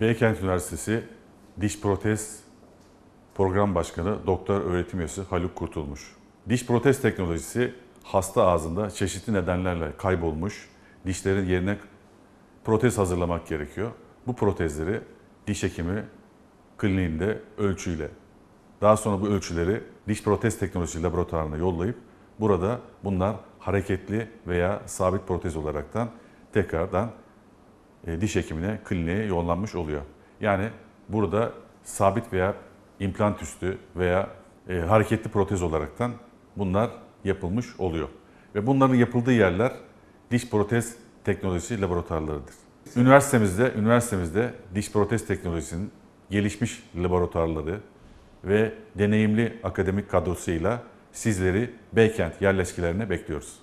Beykent Üniversitesi Diş Protez Program Başkanı Doktor Öğretim Üyesi Haluk Kurtulmuş. Diş protez teknolojisi hasta ağzında çeşitli nedenlerle kaybolmuş dişlerin yerine protez hazırlamak gerekiyor. Bu protezleri diş hekimi kliniğinde ölçüyle, daha sonra bu ölçüleri diş protez teknolojisi laboratuvarına yollayıp burada bunlar hareketli veya sabit protez olaraktan tekrardan e, diş hekimine, kliniğe yollanmış oluyor. Yani burada sabit veya implant üstü veya e, hareketli protez olaraktan bunlar yapılmış oluyor. Ve bunların yapıldığı yerler diş protez teknolojisi laboratuvarlarıdır. Üniversitemizde, üniversitemizde diş protez teknolojisinin gelişmiş laboratuvarları ve deneyimli akademik kadrosuyla sizleri Beykent yerleşkilerine bekliyoruz.